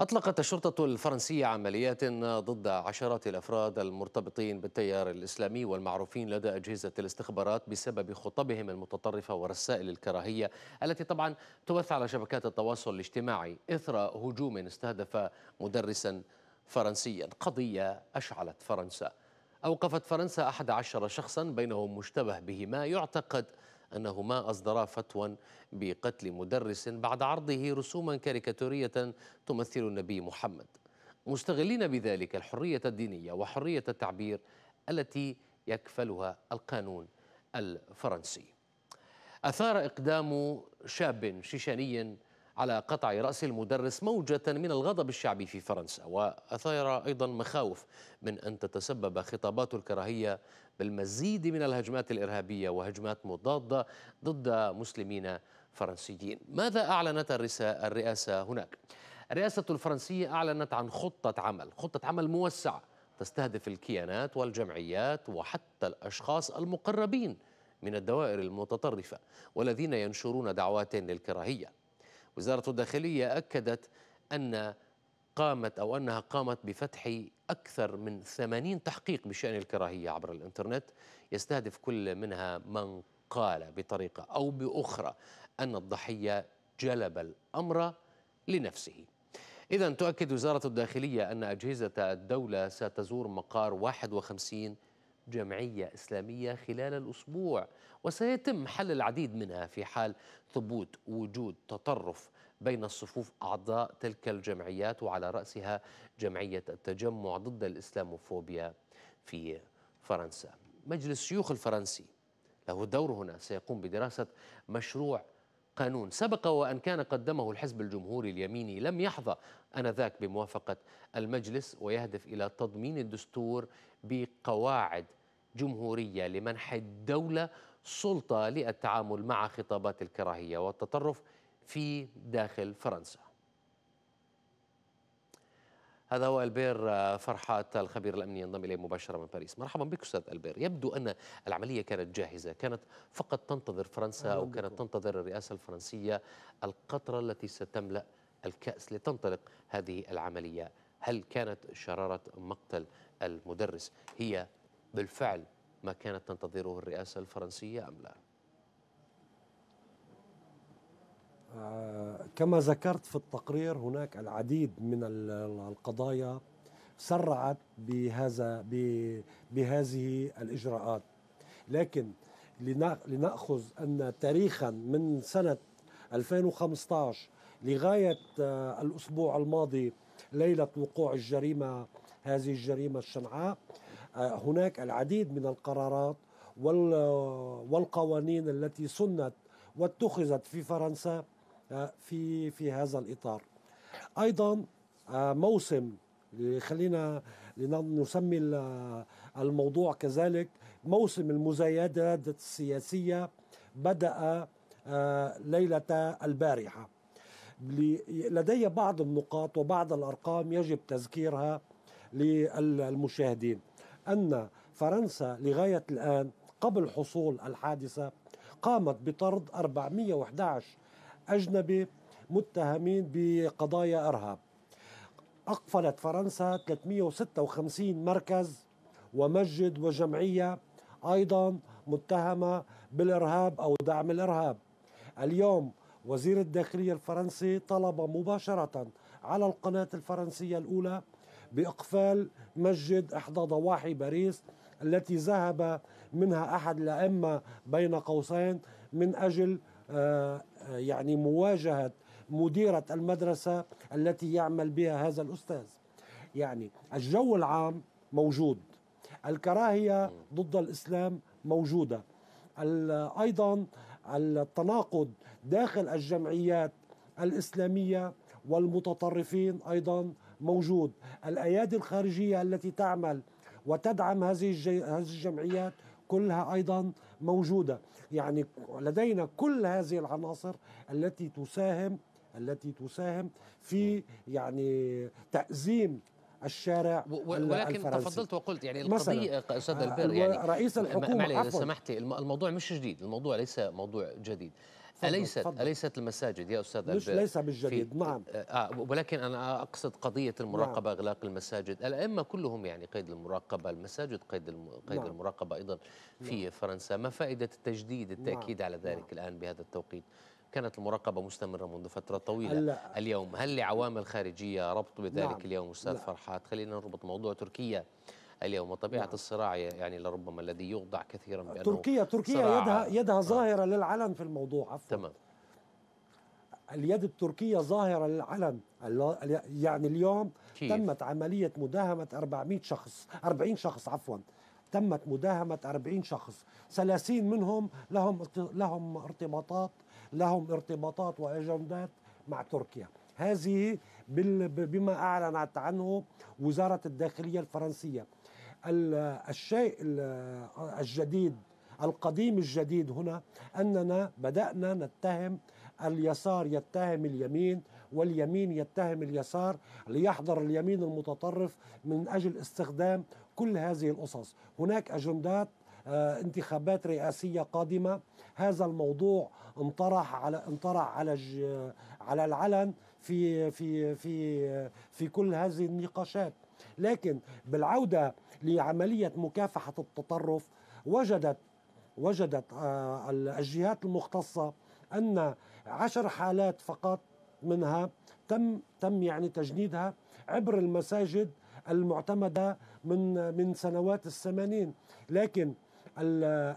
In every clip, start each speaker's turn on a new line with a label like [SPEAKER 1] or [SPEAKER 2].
[SPEAKER 1] أطلقت الشرطة الفرنسية عمليات ضد عشرات الأفراد المرتبطين بالتيار الإسلامي والمعروفين لدى أجهزة الاستخبارات بسبب خطبهم المتطرفة ورسائل الكراهية التي طبعا تبث على شبكات التواصل الاجتماعي إثر هجوم استهدف مدرسا فرنسيا قضية أشعلت فرنسا أوقفت فرنسا 11 شخصا بينهم مشتبه بهما يعتقد أنه ما أصدرا فتوى بقتل مدرس بعد عرضه رسوما كاريكاتورية تمثل النبي محمد مستغلين بذلك الحرية الدينية وحرية التعبير التي يكفلها القانون الفرنسي أثار إقدام شاب شيشاني على قطع رأس المدرس موجة من الغضب الشعبي في فرنسا وأثار أيضا مخاوف من أن تتسبب خطابات الكراهية بالمزيد من الهجمات الإرهابية وهجمات مضادة ضد مسلمين فرنسيين ماذا أعلنت الرئاسة هناك؟ الرئاسة الفرنسية أعلنت عن خطة عمل خطة عمل موسعة تستهدف الكيانات والجمعيات وحتى الأشخاص المقربين من الدوائر المتطرفة والذين ينشرون دعوات للكراهية وزارة الداخلية أكدت أن قامت أو أنها قامت بفتح أكثر من 80 تحقيق بشأن الكراهية عبر الإنترنت يستهدف كل منها من قال بطريقة أو بأخرى أن الضحية جلب الأمر لنفسه إذا تؤكد وزارة الداخلية أن أجهزة الدولة ستزور مقار 51 جمعية إسلامية خلال الأسبوع وسيتم حل العديد منها في حال ثبوت وجود تطرف بين الصفوف أعضاء تلك الجمعيات وعلى رأسها جمعية التجمع ضد الإسلاموفوبيا في فرنسا مجلس الشيوخ الفرنسي له دور هنا سيقوم بدراسة مشروع قانون سبق وأن كان قدمه الحزب الجمهوري اليميني لم يحظى انذاك بموافقه المجلس ويهدف الى تضمين الدستور بقواعد جمهوريه لمنح الدوله سلطه للتعامل مع خطابات الكراهيه والتطرف في داخل فرنسا. هذا هو البير آه، فرحات الخبير الامني ينضم الي مباشره من باريس، مرحبا بك استاذ البير، يبدو ان العمليه كانت جاهزه، كانت فقط تنتظر فرنسا او كانت تنتظر الرئاسه الفرنسيه القطره التي ستملا الكأس لتنطلق هذه العملية هل كانت شرارة مقتل المدرس هي بالفعل ما كانت تنتظره الرئاسة الفرنسية أم لا؟
[SPEAKER 2] آه، كما ذكرت في التقرير هناك العديد من القضايا سرعت بهذا بهذه الإجراءات لكن لنأخذ أن تاريخا من سنة 2015 لغاية آه، الأسبوع الماضي ليلة وقوع الجريمة هذه الجريمة الشنعاء آه، هناك العديد من القرارات آه، والقوانين التي سنت واتخذت في فرنسا في في هذا الإطار أيضا موسم خلينا نسمي الموضوع كذلك موسم المزايدات السياسية بدأ ليلة البارحة لدي بعض النقاط وبعض الارقام يجب تذكيرها للمشاهدين ان فرنسا لغايه الان قبل حصول الحادثه قامت بطرد 411 اجنبي متهمين بقضايا ارهاب اقفلت فرنسا 356 مركز ومسجد وجمعيه ايضا متهمه بالارهاب او دعم الارهاب اليوم وزير الداخلية الفرنسي طلب مباشرة على القناة الفرنسية الأولى بإقفال مسجد إحدى ضواحي باريس التي ذهب منها أحد الأئمة بين قوسين من أجل آه، يعني مواجهة مديرة المدرسة التي يعمل بها هذا الأستاذ يعني الجو العام موجود الكراهية ضد الإسلام موجودة أيضا التناقض داخل الجمعيات الاسلاميه والمتطرفين ايضا موجود الايادي الخارجيه التي تعمل وتدعم هذه الجمعيات كلها ايضا موجوده يعني لدينا كل هذه العناصر التي تساهم التي تساهم في يعني تأزيم الشارع ولكن الفرنسي. تفضلت
[SPEAKER 1] وقلت يعني القضيه استاذ آه، البير يعني رئيس الحكومه عفوا سمحتي الموضوع مش جديد الموضوع ليس موضوع جديد أليست فضل. أليست المساجد يا أستاذ مش البير ليس بالجديد نعم آه،, آه ولكن أنا أقصد قضية المراقبة نعم. إغلاق المساجد الأئمة كلهم يعني قيد المراقبة المساجد قيد الم... قيد نعم. المراقبة أيضا في نعم. فرنسا ما فائدة التجديد التأكيد نعم. على ذلك نعم. الآن بهذا التوقيت كانت المراقبة مستمرة منذ فترة طويلة هل اليوم هل لعوامل خارجية ربط بذلك نعم. اليوم أستاذ فرحات خلينا نربط موضوع تركيا اليوم وطبيعة نعم. الصراع يعني لربما الذي يوضع كثيرا بأنه تركيا تركيا يدها
[SPEAKER 2] يدها آه. ظاهرة آه. للعلن في الموضوع عفوا تمام اليد التركية ظاهرة للعلن يعني اليوم كيف. تمت عملية مداهمة 400 شخص 40 شخص عفوا تمت مداهمة 40 شخص 30 منهم لهم لهم ارتباطات لهم ارتباطات واجندات مع تركيا هذه بما اعلنت عنه وزاره الداخليه الفرنسيه الشيء الجديد القديم الجديد هنا اننا بدانا نتهم اليسار يتهم اليمين واليمين يتهم اليسار ليحضر اليمين المتطرف من اجل استخدام كل هذه القصص هناك اجندات آه، انتخابات رئاسيه قادمه هذا الموضوع انطرح على انطرح على على العلن في في في في كل هذه النقاشات لكن بالعوده لعمليه مكافحه التطرف وجدت وجدت آه، الجهات المختصه ان عشر حالات فقط منها تم تم يعني تجنيدها عبر المساجد المعتمده من من سنوات الثمانين لكن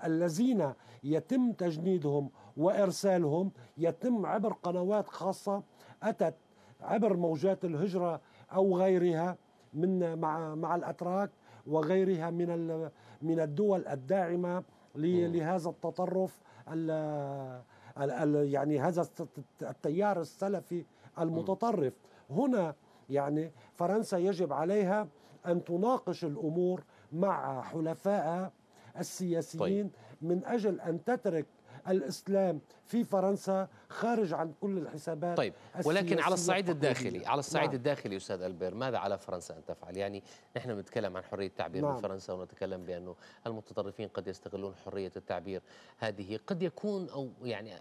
[SPEAKER 2] الذين يتم تجنيدهم وارسالهم يتم عبر قنوات خاصه اتت عبر موجات الهجره او غيرها من مع مع الاتراك وغيرها من من الدول الداعمه لهذا التطرف يعني هذا التيار السلفي المتطرف هنا يعني فرنسا يجب عليها ان تناقش الامور مع حلفائها السياسيين طيب. من أجل أن تترك الإسلام في فرنسا خارج عن كل الحسابات طيب ولكن على الصعيد الداخلي على الصعيد نعم.
[SPEAKER 1] الداخلي استاذ البير ماذا على فرنسا ان تفعل يعني نحن بنتكلم عن حريه التعبير نعم. بفرنسا ونتكلم بانه المتطرفين قد يستغلون حريه التعبير هذه قد يكون او يعني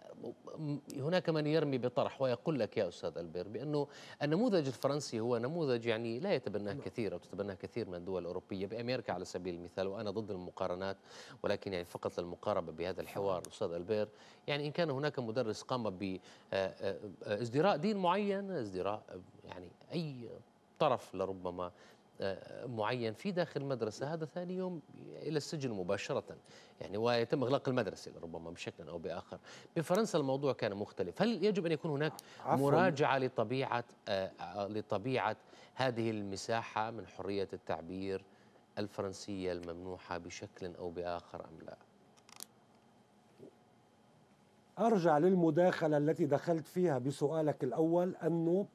[SPEAKER 1] هناك من يرمي بطرح ويقول لك يا استاذ البير بانه النموذج الفرنسي هو نموذج يعني لا يتبناه نعم. كثير او تتبناه كثير من الدول الاوروبيه بامريكا على سبيل المثال وانا ضد المقارنات ولكن يعني فقط للمقاربه بهذا الحوار استاذ البير يعني ان كان هناك مدرس قام بازدراء آه، آه، آه، دين معين ازدراء يعني أي طرف لربما معين في داخل المدرسة هذا ثاني يوم إلى السجن مباشرة يعني ويتم إغلاق المدرسة ربما بشكل أو بآخر بفرنسا الموضوع كان مختلف هل يجب أن يكون هناك عفوا. مراجعة لطبيعة لطبيعة هذه المساحة من حرية التعبير الفرنسية الممنوحة بشكل أو بآخر أم لا؟
[SPEAKER 2] ارجع للمداخله التي دخلت فيها بسؤالك الاول انه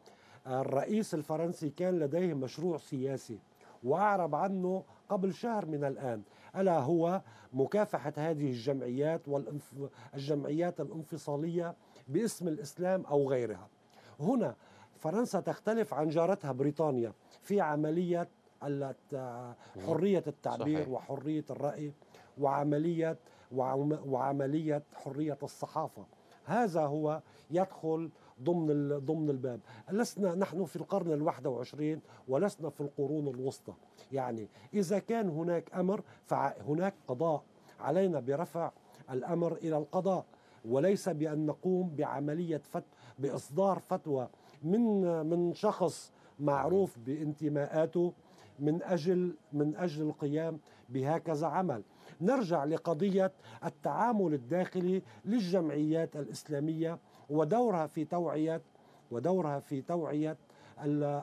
[SPEAKER 2] الرئيس الفرنسي كان لديه مشروع سياسي واعرب عنه قبل شهر من الان الا هو مكافحه هذه الجمعيات والجمعيات الانفصاليه باسم الاسلام او غيرها هنا فرنسا تختلف عن جارتها بريطانيا في عمليه حريه التعبير صحيح. وحريه الراي وعمليه وعملية حرية الصحافة هذا هو يدخل ضمن ضمن الباب لسنا نحن في القرن الواحد وعشرين ولسنا في القرون الوسطى يعني إذا كان هناك أمر فهناك قضاء علينا برفع الأمر إلى القضاء وليس بأن نقوم بعملية فت... بإصدار فتوى من من شخص معروف بانتماءاته من أجل من أجل القيام بهكذا عمل نرجع لقضية التعامل الداخلي للجمعيات الإسلامية ودورها في توعية ودورها في توعية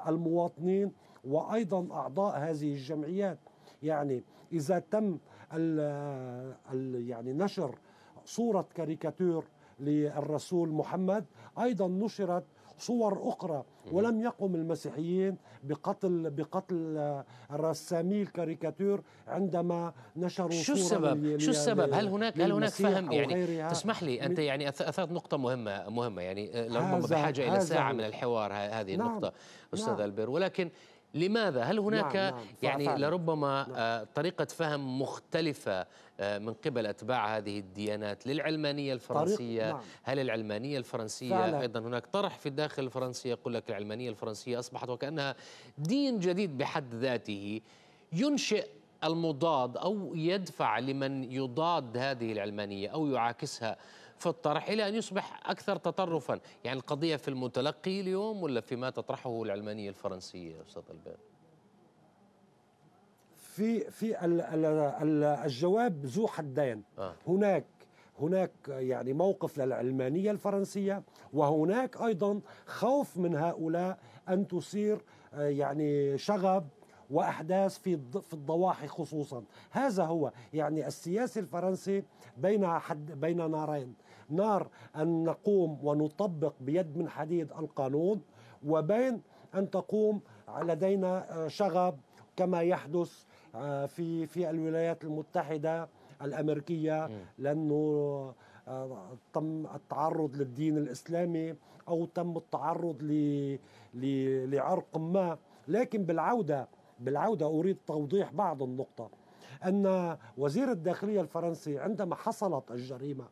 [SPEAKER 2] المواطنين وأيضا أعضاء هذه الجمعيات يعني إذا تم ال يعني نشر صورة كاريكاتير للرسول محمد أيضا نشرت صور أخرى ولم يقم المسيحيين بقتل بقتل رسامي الكاريكاتير عندما نشروا شو السبب؟ شو السبب؟ هل هناك هل هناك فهم يعني تسمح لي انت
[SPEAKER 1] يعني اثرت نقطه مهمه مهمه يعني آه، لربما بحاجه الى ساعه من الحوار هذه نعم النقطه استاذ نعم البير ولكن لماذا هل هناك نعم نعم يعني لربما نعم آه، طريقه فهم مختلفه آه، من قبل أتباع هذه الديانات للعلمانية الفرنسية نعم. هل العلمانية الفرنسية فعلا. أيضا هناك طرح في الداخل الفرنسي يقول لك العلمانية الفرنسية أصبحت وكأنها دين جديد بحد ذاته ينشئ المضاد أو يدفع لمن يضاد هذه العلمانية أو يعاكسها في الطرح إلى أن يصبح أكثر تطرفا يعني القضية في المتلقي اليوم ولا فيما تطرحه العلمانية الفرنسية أستاذ البير
[SPEAKER 2] في في الجواب ذو حدين آه. هناك هناك يعني موقف للعلمانية الفرنسية وهناك أيضا خوف من هؤلاء أن تصير آه، يعني شغب واحداث في في الضواحي خصوصا هذا هو يعني السياسي الفرنسي بين حد بين نارين نار ان نقوم ونطبق بيد من حديد القانون وبين ان تقوم لدينا آه، شغب كما يحدث آه، في في الولايات المتحده الامريكيه لانه آه، تم التعرض للدين الاسلامي او تم التعرض ل... ل... لعرق ما لكن بالعوده بالعوده اريد توضيح بعض النقطه ان وزير الداخليه الفرنسي عندما حصلت الجريمه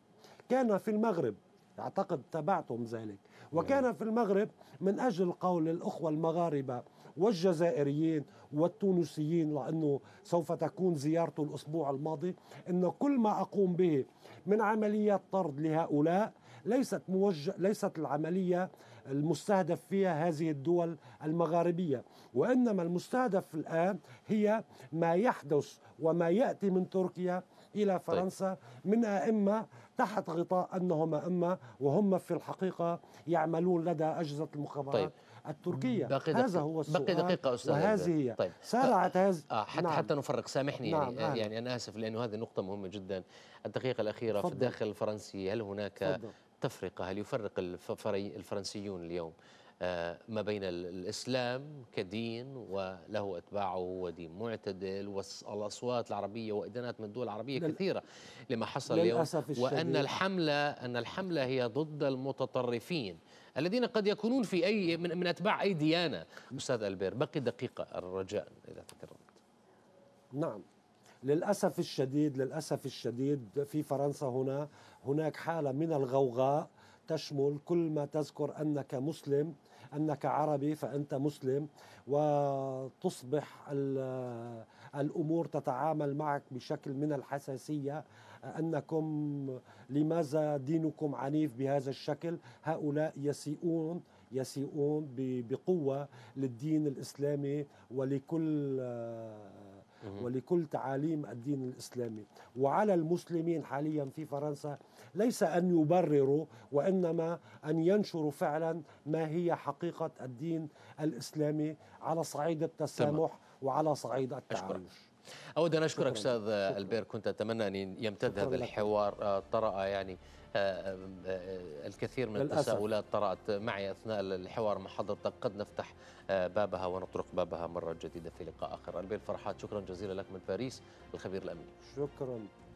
[SPEAKER 2] كان في المغرب اعتقد تابعتم ذلك وكان نعم. في المغرب من اجل قول الاخوه المغاربه والجزائريين والتونسيين لأنه سوف تكون زيارته الأسبوع الماضي أن كل ما أقوم به من عمليات طرد لهؤلاء ليست موجه ليست العمليه المستهدف فيها هذه الدول المغاربيه وانما المستهدف الان هي ما يحدث وما ياتي من تركيا الى طيب. فرنسا طيب. من ائمه تحت غطاء أنهما أما وهم في الحقيقة يعملون لدى أجهزة المخابرات طيب. التركية بقي هذا هو السؤال بقي دقيقة أستاذ وهذه هي طيب.
[SPEAKER 1] سارعت آه، هذه آه حتى, نعم. حتى نفرق سامحني نعم. يعني, نعم. يعني أنا آسف لأنه هذه نقطة مهمة جدا الدقيقة الأخيرة فضل. في الداخل الفرنسي هل هناك فضل. تفرقة هل يفرق الفرنسيون اليوم آه، ما بين الإسلام كدين وله أتباعه ودين معتدل والأصوات العربية وإدانات من الدول العربية كثيرة لما حصل اليوم وأن الحملة أن الحملة هي ضد المتطرفين الذين قد يكونون في أي من, من أتباع أي ديانة أستاذ ألبير بقي دقيقة الرجاء إذا تكرمت
[SPEAKER 2] نعم للأسف الشديد للأسف الشديد في فرنسا هنا هناك حالة من الغوغاء تشمل كل ما تذكر أنك مسلم أنك عربي فأنت مسلم وتصبح الأمور تتعامل معك بشكل من الحساسية أنكم لماذا دينكم عنيف بهذا الشكل هؤلاء يسيئون يسيئون بقوة للدين الإسلامي ولكل ولكل تعاليم الدين الإسلامي وعلى المسلمين حاليا في فرنسا ليس أن يبرروا وإنما أن ينشروا فعلا ما هي حقيقة الدين الإسلامي على صعيد التسامح تمام. وعلى صعيد التعايش
[SPEAKER 1] اود ان اشكرك استاذ البير كنت اتمنى ان يمتد هذا الحوار آه، طرا يعني آه، آه، الكثير من التساؤلات طرأت معي أثناء الحوار مع حضرتك قد نفتح بابها ونطرق بابها مرة جديدة في لقاء آخر ألبير فرحات شكرا جزيلا لك من باريس الخبير الأمني
[SPEAKER 2] شكرا